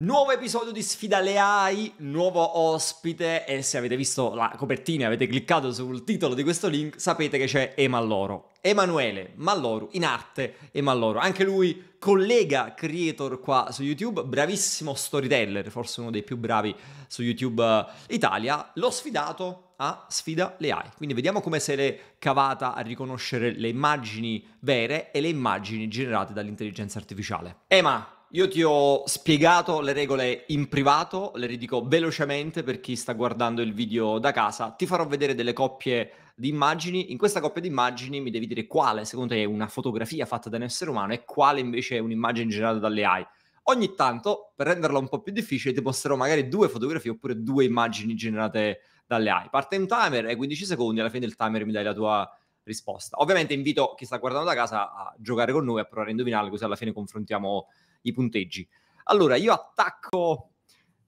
Nuovo episodio di Sfida le AI, nuovo ospite e se avete visto la copertina e avete cliccato sul titolo di questo link sapete che c'è Emalloro. Emanuele Malloru, in arte Emalloro, anche lui collega creator qua su YouTube, bravissimo storyteller, forse uno dei più bravi su YouTube eh, Italia, l'ho sfidato a Sfida le AI, quindi vediamo come se l'è cavata a riconoscere le immagini vere e le immagini generate dall'intelligenza artificiale. Ema, io ti ho spiegato le regole in privato, le ridico velocemente per chi sta guardando il video da casa. Ti farò vedere delle coppie di immagini. In questa coppia di immagini mi devi dire quale, secondo te, è una fotografia fatta da un essere umano e quale invece è un'immagine generata dalle AI. Ogni tanto, per renderla un po' più difficile, ti posterò magari due fotografie oppure due immagini generate dalle AI. Parte un timer, e 15 secondi, alla fine del timer mi dai la tua risposta. Ovviamente invito chi sta guardando da casa a giocare con noi, a provare a indovinarle, così alla fine confrontiamo i punteggi. Allora, io attacco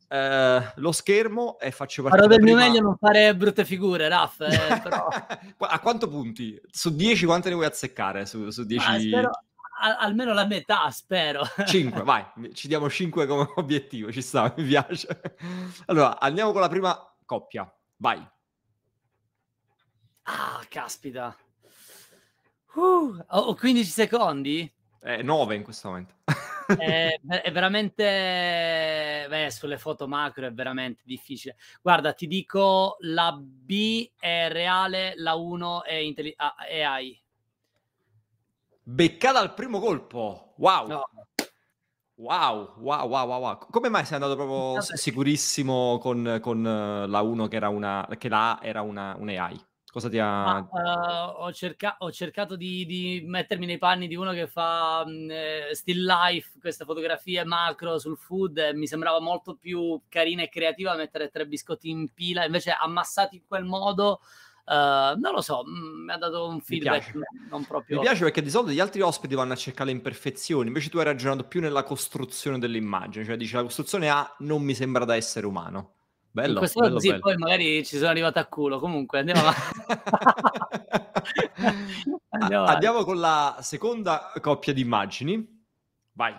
eh, lo schermo e faccio partire. Farò del prima... mio meglio non fare brutte figure, Raff. Eh, però... a quanto punti? Su 10 quante ne vuoi azzeccare? Su, su 10... Ah, spero... Al- almeno la metà, spero. 5, vai, ci diamo 5 come obiettivo, ci sta, mi piace. Allora, andiamo con la prima coppia, vai. Ah, caspita. Uh, ho 15 secondi? Eh, 9 in questo momento. Eh, è, veramente, beh, sulle foto macro è veramente difficile. Guarda, ti dico, la B è reale, la 1 è, intelli- ah, AI. Beccata al primo colpo, wow. No. Wow, wow, wow, wow, wow, Come mai sei andato proprio sicurissimo con, con eh, la 1 che, era una, che la A era una, un AI? Cosa ti ha... Ah, uh, ho, cerca- ho, cercato di, di, mettermi nei panni di uno che fa mh, mhmm, eh, still life, queste fotografie macro sul food, E mi sembrava molto più carina e creativa mettere tre biscotti in pila, invece ammassati in quel modo... Uh, non lo so, mhmm, mi ha dato un feedback non proprio. Mi piace perché di solito gli altri ospiti vanno a cercare le imperfezioni, invece tu hai ragionato più nella costruzione dell'immagine, cioè dici la costruzione A non mi sembra da essere umano. Bello, in bello, così bello. poi magari ci sono arrivato a culo. Comunque andiamo avanti. andiamo, andiamo con la seconda coppia di immagini. Vai.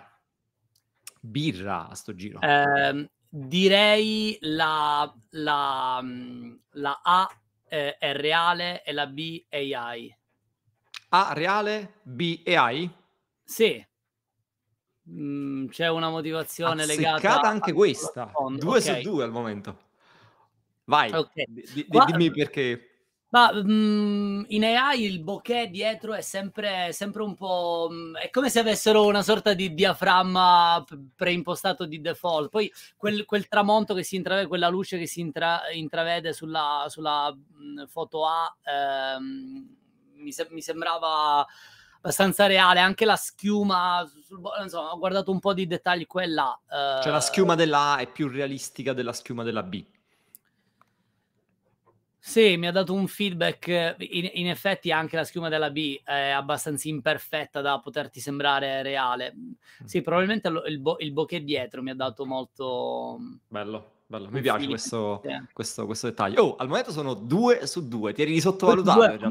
Birra a sto giro. Eh, direi la, la, la A eh, è reale e la B è AI. A reale, B AI? Sì. Mm, c'è una motivazione Azzeccata legata... anche questa, due okay. su due al momento. Vai, okay. d- d- Qua... dimmi perché... Ma mh, mm, in AI il bokeh dietro è sempre, sempre un po'. Mh, mm, è come se avessero una sorta di diaframma preimpostato di default. Poi quel, quel tramonto che si intravede, quella luce che si intra, intravede sulla, sulla mh, foto A, ehm, mi, se- mi, sembrava abbastanza reale, anche la schiuma, insomma, ho guardato un po' di dettagli quella. e Uh... Cioè la eh, schiuma della A è più realistica della schiuma della B. Sì, mi ha dato un feedback. In, in, effetti, anche la schiuma della B è abbastanza imperfetta da poterti sembrare reale. Mm. Sì, probabilmente lo, il, bo- il bokeh dietro mi ha dato molto. Bello. Bello, mi piace questo, questo, questo, dettaglio. Oh, al momento sono due su due, tieni di sottovalutato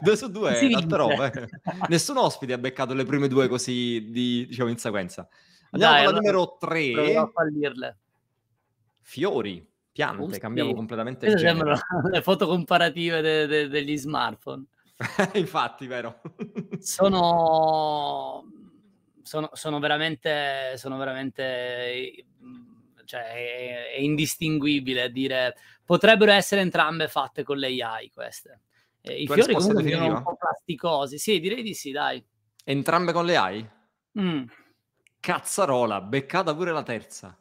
due su due, è tanta roba. Eh. Nessun ospite ha beccato le prime due così di, diciamo, in sequenza. Andiamo Dai, alla numero tre. Provo a fallirle. Fiori, piante, Usti. cambiamo completamente il genere. le foto comparative de- de- degli smartphone. Infatti, vero. sono... sono, sono veramente... Sono veramente cioè, è, è indistinguibile a dire potrebbero essere entrambe fatte con le AI queste. Eh, I Tua fiori comunque sono un po' plasticosi. Sì, direi di sì, dai. Entrambe con le AI? Mm. Cazzarola, beccata pure la terza.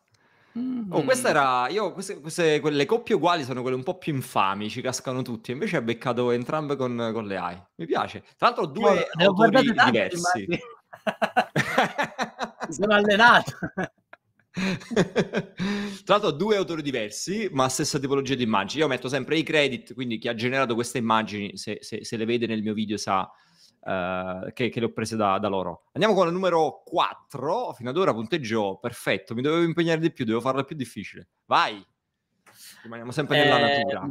Mm. Oh, questa era. Io, queste, queste, quelle coppie uguali sono quelle un po' più infami, ci cascano tutti. Invece ha beccato entrambe con, con, le AI. Mi piace. Tra l'altro, due no, autori diversi. sono allenato. Tra l'altro due autori diversi, ma stessa tipologia di immagini. Io metto sempre i credit, quindi chi ha generato queste immagini, se, se, se le vede nel mio video sa uh, che, che, le ho prese da, da, loro. Andiamo con la numero 4, fino ad ora punteggio perfetto, mi dovevo impegnare di più, devo farla più difficile. Vai! Rimaniamo sempre nella eh, natura.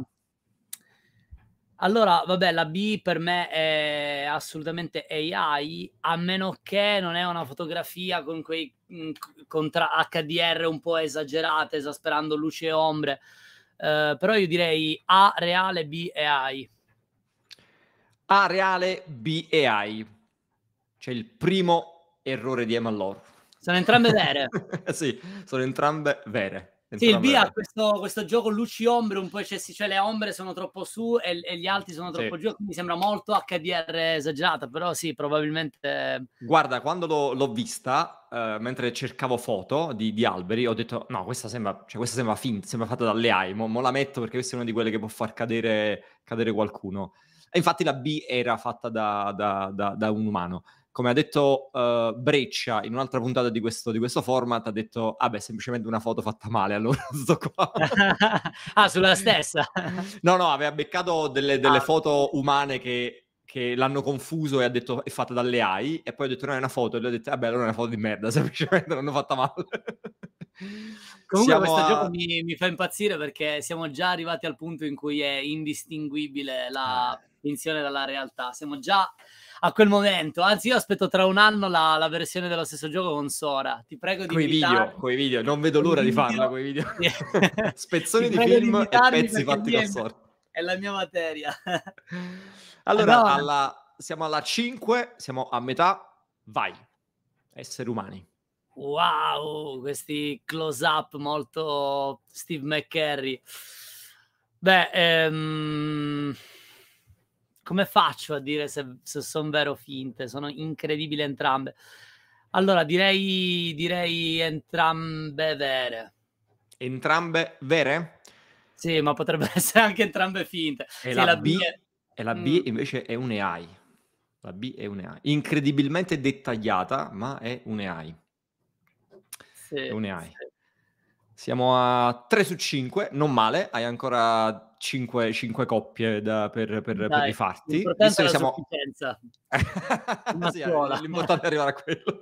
Allora, vabbè, la B per me è assolutamente AI, a meno che non è una fotografia con quei mh, mm, contra- HDR un po' esagerate, esasperando luci e ombre. Uh, però io direi A reale, B e AI. A reale, B e AI. Cioè il primo errore di Emma Lore. Sono entrambe vere. sì, sono entrambe vere. Sì, il B ha questo, questo, gioco luci ombre un po' eccessi, cioè, cioè le ombre sono troppo su e, e gli altri sono troppo sì. giù, quindi sembra molto HDR esagerata, però sì, probabilmente... Guarda, quando l'ho, l'ho vista, uh, mentre cercavo foto di, di, alberi, ho detto no, questa sembra, cioè, questa sembra finta, sembra fatta dalle AI, mo, mo, la metto perché questa è una di quelle che può far cadere, cadere qualcuno. E infatti la B era fatta da, da, da, da un umano come ha detto uh, Breccia in un'altra puntata di questo, di questo format, ha detto, ah beh, semplicemente una foto fatta male, allora sto qua. ah, sulla stessa? no, no, aveva beccato delle, delle ah. foto umane che, che, l'hanno confuso e ha detto, è fatta dalle AI, e poi ha detto, no, è una foto, e lui ha detto, vabbè, ah, allora è una foto di merda, semplicemente l'hanno fatta male. Comunque siamo questo a... gioco mi, mi, fa impazzire perché siamo già arrivati al punto in cui è indistinguibile la... Eh finzione dalla realtà. Siamo già a quel momento. Anzi, io aspetto tra un anno la, la versione dello stesso gioco con Sora. Ti prego di quei video, quei video, non vedo l'ora di farla quei video. Spezzoni di film di e pezzi fatti da Sora. È la mia materia. allora, allora... Alla, siamo alla 5, siamo a metà. Vai. Esseri umani. Wow, questi close up molto Steve McCarry. Beh, ehm come faccio a dire se, se sono vero o finte? Sono incredibili entrambe. Allora, direi, direi entrambe vere. Entrambe vere? Sì, ma potrebbero essere anche entrambe finte. E sì, la, la, B, B è... e la B mm. invece è un AI. La B è un AI. Incredibilmente dettagliata, ma è un AI. Sì, è un AI. Sì. Siamo a 3 su 5, non male, hai ancora cinque, 5 coppie da, per, per, Dai, per rifarti. Visto che siamo... sì, l'importante è arrivare a quello.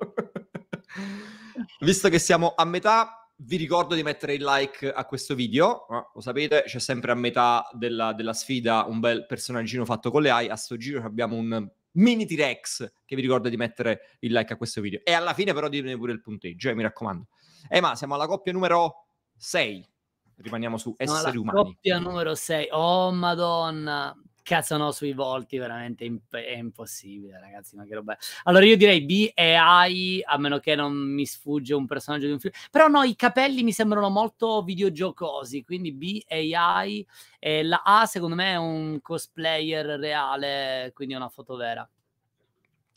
Visto che siamo a metà, vi ricordo di mettere il like a questo video, ah, lo sapete, c'è sempre a metà della, della, sfida un bel personaggino fatto con le AI, a sto giro abbiamo un mini T-Rex che vi ricorda di mettere il like a questo video e alla fine però dirne pure il punteggio, eh, mi raccomando. Ema, siamo alla coppia numero 6 rimaniamo su esseri no, umani. Coppia numero 6. Oh madonna. Cazzo no, sui volti veramente imp- è impossibile, ragazzi, ma che roba. Allora io direi B e AI, a meno che non mi sfugge un personaggio di un film. Però no, i capelli mi sembrano molto videogiocosi, quindi B e AI. E la A secondo me è un cosplayer reale, quindi è una foto vera.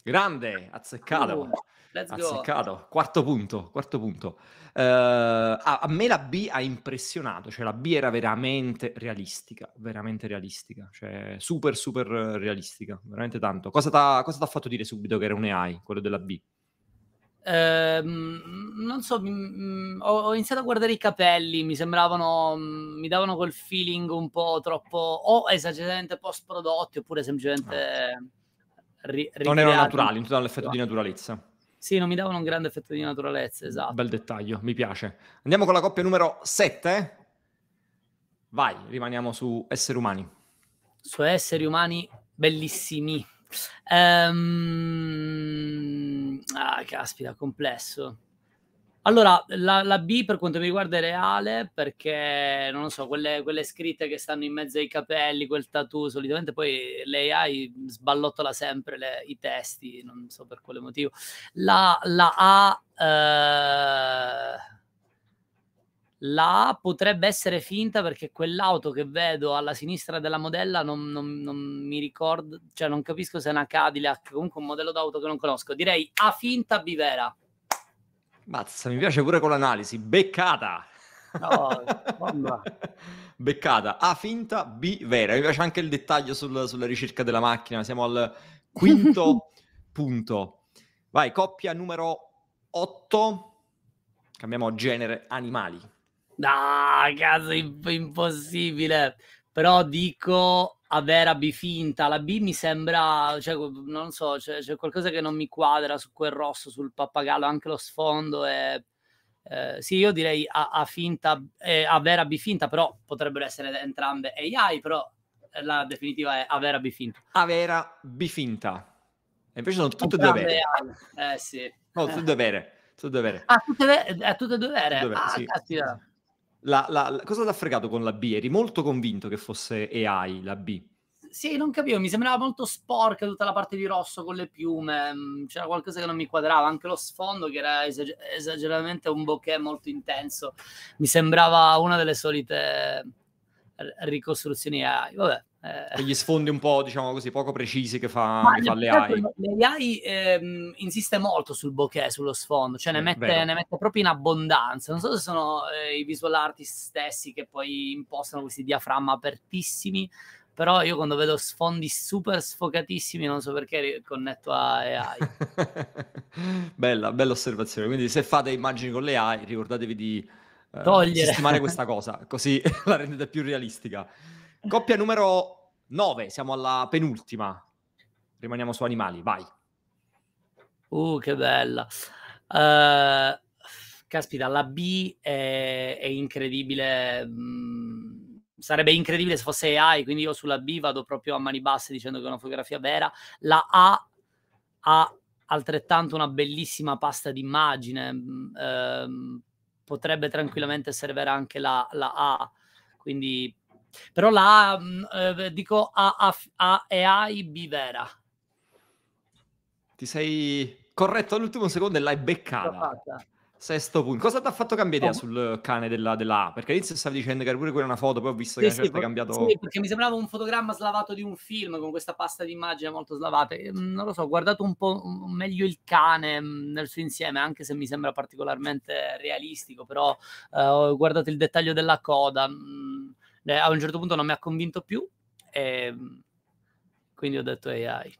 Grande, azzeccato. Uh, azzeccato. Go. Quarto punto, quarto punto. Uh, a, a, me la B ha impressionato, cioè la B era veramente realistica, veramente realistica, cioè super super realistica, veramente tanto. Cosa ti ha fatto dire subito che era un AI, quello della B? Uh, non so, mh, mm, ho, ho, iniziato a guardare i capelli, mi sembravano, mh, mm, mi davano quel feeling un po' troppo o esageratamente post prodotti oppure semplicemente... Ah ri- non erano naturali, non ti l'effetto di naturalezza. Sì, non mi davano un grande effetto di naturalezza, esatto. Bel dettaglio, mi piace. Andiamo con la coppia numero 7. Vai, rimaniamo su esseri umani. Su esseri umani bellissimi. Um... Ah, caspita, complesso. Allora, la, la, B per quanto mi riguarda è reale perché, non lo so, quelle, quelle, scritte che stanno in mezzo ai capelli, quel tattoo, solitamente poi l'AI sballottola sempre le, i testi, non so per quale motivo. La, la A... Eh, la A potrebbe essere finta perché quell'auto che vedo alla sinistra della modella non, non, non mi ricordo, cioè non capisco se è una Cadillac, comunque un modello d'auto che non conosco. Direi A finta, B vera. Mazza, mi piace pure con l'analisi. Beccata! No, Beccata. A finta, B vera. Mi piace anche il dettaglio sul, sulla ricerca della macchina. Siamo al quinto punto. Vai, coppia numero 8. Cambiamo genere animali. No, cazzo, impossibile però dico a Vera B finta, la B mi sembra, cioè, non so, c'è, c'è qualcosa che non mi quadra su quel rosso, sul pappagallo, anche lo sfondo è... Eh, sì, io direi a, a finta, eh, a vera B finta, però potrebbero essere entrambe AI, però eh, la definitiva è a vera Avera Bifinta. Avera Bifinta. E invece sono tutte e due vere. Eh sì. No, tutte e due vere. Tutte e due vere. Ah, tutte, ve- eh, tutte due vere. Tutte due vere ah, sì. La, la, la, cosa l'ha fregato con la B? Eri molto convinto che fosse AI la B. Sì, non capivo, mi sembrava molto sporca tutta la parte di rosso con le piume, mm, c'era qualcosa che non mi quadrava, anche lo sfondo che era esager- esageratamente un bokeh molto intenso, mi sembrava una delle solite ricostruzioni AI. Vabbè, Quegli eh. sfondi un po', diciamo così, poco precisi che fa, fa le certo, AI. Le AI ehm, insiste molto sul bokeh, sullo sfondo, cioè ne eh, mette, ne mette, proprio in abbondanza. Non so se sono eh, i visual artist stessi che poi impostano questi diaframma apertissimi, però io quando vedo sfondi super sfocatissimi non so perché connetto a AI. bella, bella osservazione. Quindi se fate immagini con le AI ricordatevi di eh, sistemare questa cosa, così la rendete più realistica. Coppia numero 9, siamo alla penultima. Rimaniamo su animali, vai. Uh, che bella. Uh, caspita, la B è, è incredibile. Mm, sarebbe incredibile se fosse AI, quindi io sulla B vado proprio a mani basse dicendo che è una fotografia vera. La A ha altrettanto una bellissima pasta d'immagine. Mm, ehm, potrebbe tranquillamente essere vera anche la, la A, quindi però la mm, eh, dico A, A, A e A I B vera. Ti sei corretto all'ultimo secondo e l'hai beccata. Sesto punto. Cosa ti ha fatto cambiare idea oh. sul cane della, della A? Perché all'inizio stavi dicendo che era pure quella una foto, poi ho visto che sì, certo sì, cambiato. Sì, perché mi sembrava un fotogramma slavato di un film con questa pasta di immagini molto slavata. Mm, non lo so, ho guardato un po' meglio il cane mm, nel suo insieme, anche se mi sembra particolarmente realistico, però eh, ho guardato il dettaglio della coda. Mh, eh, a un certo punto non mi ha convinto più e ehm, quindi ho detto AI.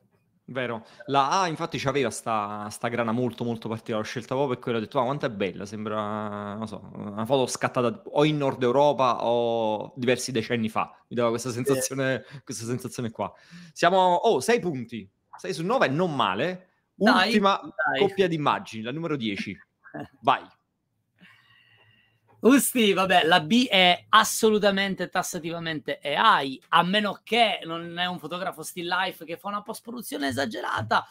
Vero, la A infatti aveva sta, sta, grana molto molto particolare, l'ho scelta proprio per quello, ho detto ah quanto è bella, sembra, non so, una foto scattata o in Nord Europa o diversi decenni fa, mi dava questa sensazione, eh. questa sensazione qua. Siamo, oh, sei punti, sei su nove, non male, ultima dai. coppia di immagini, la numero 10, vai. Usti, vabbè, la B è assolutamente tassativamente AI, a meno che non è un fotografo still life che fa una post-produzione esagerata.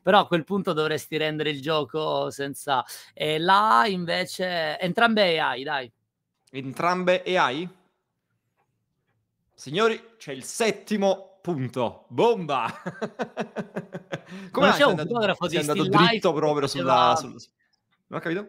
Però a quel punto dovresti rendere il gioco senza... E la invece... Entrambe AI, dai. Entrambe AI? Signori, c'è il settimo punto. Bomba! Come c'è un andato, fotografo di still life? È andato dritto proprio sulla... Faceva... sulla... Non ho capito?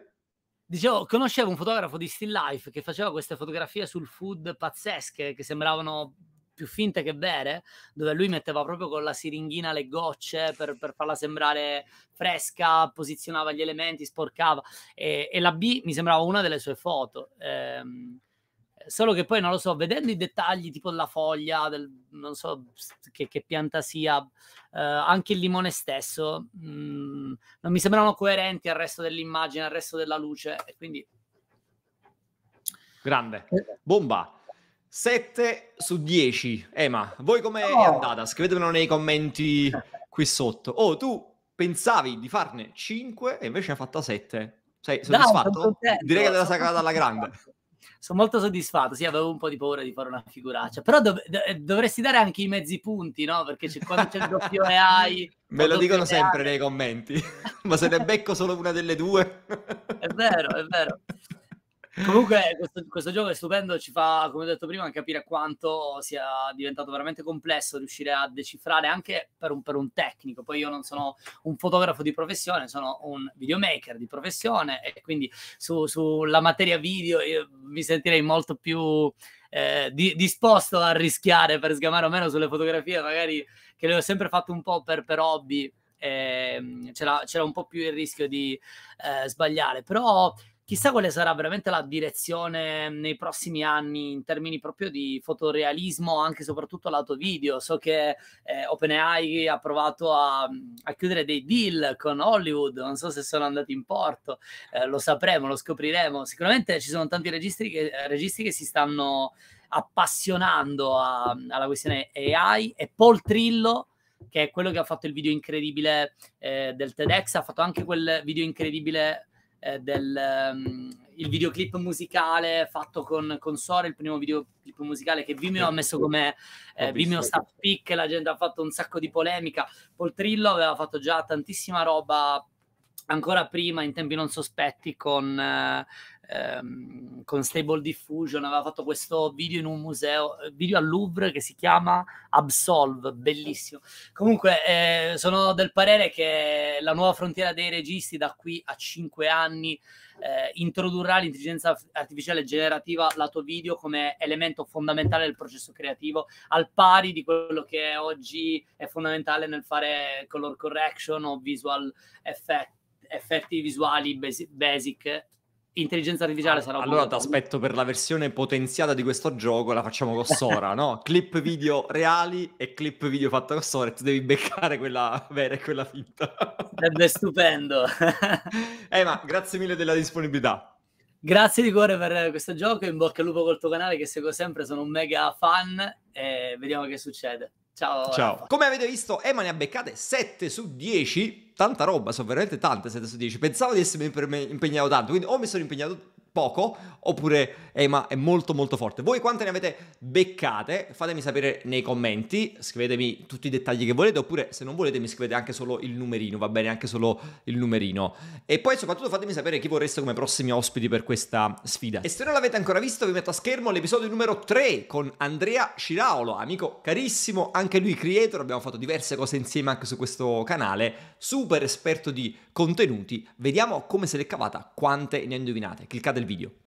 Dicevo, conoscevo un fotografo di Still Life che faceva queste fotografie sul food pazzesche che sembravano più finte che vere, dove lui metteva proprio con la siringhina le gocce per, per farla sembrare fresca, posizionava gli elementi, sporcava. E, e, la B mi sembrava una delle sue foto. Eh, solo che poi non lo so, vedendo i dettagli tipo la foglia, del, non so che, che pianta sia, eh, anche il limone stesso, mh, mm, non mi sembrano coerenti al resto dell'immagine, al resto della luce, e quindi... Grande, eh. bomba! 7 su 10. Ema, voi come è oh. andata? Scrivetemelo nei commenti qui sotto. Oh, tu pensavi di farne 5 e invece hai fatto 7. Sei soddisfatto? Dai, Direi che te la sei cavata alla grande. sono molto soddisfatto. Sì, avevo un po' di paura di fare una figuraccia, però dov- eh, dovresti dare anche i mezzi punti, no? Perché c'è, quando c'è il doppio e hai. Me lo dicono sempre hai... nei commenti, ma se ne becco solo una delle due. è vero, è vero. Comunque questo, questo, gioco è stupendo, ci fa, come ho detto prima, capire quanto sia diventato veramente complesso riuscire a decifrare anche per un, per un, tecnico. Poi io non sono un fotografo di professione, sono un videomaker di professione e quindi su, sulla materia video mi sentirei molto più eh, di, disposto a rischiare per sgamare o meno sulle fotografie, magari che le ho sempre fatte un po' per, per hobby. Ehm, c'era, c'era, un po' più il rischio di eh, sbagliare, però Chissà quale sarà veramente la direzione mm, nei prossimi anni in termini proprio di fotorealismo, anche e soprattutto lato video. So che eh, OpenAI ha provato a, mm, a, chiudere dei deal con Hollywood, non so se sono andati in porto, eh, lo sapremo, lo scopriremo. Sicuramente ci sono tanti registi che, eh, registi che si stanno appassionando a, mm, alla questione AI e Paul Trillo che è quello che ha fatto il video incredibile eh, del TEDx, ha fatto anche quel video incredibile eh, del um, il videoclip musicale fatto con, con Sora, il primo videoclip musicale che Vimeo ha messo come eh, Vimeo Star Pick, la gente ha fatto un sacco di polemica, Poltrillo aveva fatto già tantissima roba ancora prima in tempi non sospetti con... Eh, ehm, con Stable Diffusion, aveva fatto questo video in un museo, video al Louvre che si chiama Absolve, bellissimo. Comunque eh, sono del parere che la nuova frontiera dei registi da qui a 5 anni eh, introdurrà l'intelligenza artificiale generativa lato video come elemento fondamentale del processo creativo, al pari di quello che oggi è fondamentale nel fare color correction o visual effect, effetti visuali basic, basic intelligenza artificiale sarà allora ti aspetto per la versione potenziata di questo gioco la facciamo con Sora no? clip video reali e clip video fatta con Sora e tu devi beccare quella vera e quella finta sarebbe stupendo eh grazie mille della disponibilità Grazie di cuore per questo gioco, in bocca al lupo col tuo canale che seguo sempre, sono un mega fan e vediamo che succede. Ciao. Ciao. Come avete visto, Emma ne ha beccate 7 su 10. Tanta roba, sono veramente tante 7 su 10. Pensavo di essermi impegnato tanto, quindi o mi sono impegnato poco, oppure eh, ma è molto molto forte. Voi quante ne avete beccate? Fatemi sapere nei commenti, scrivetemi tutti i dettagli che volete, oppure se non volete mi scrivete anche solo il numerino, va bene, anche solo il numerino. E poi soprattutto fatemi sapere chi vorreste come prossimi ospiti per questa sfida. E se non l'avete ancora visto vi metto a schermo l'episodio numero 3 con Andrea Ciraolo, amico carissimo, anche lui creator, abbiamo fatto diverse cose insieme anche su questo canale, super esperto di contenuti. Vediamo come se l'è cavata, quante ne ha indovinate. Cliccate video. vídeo.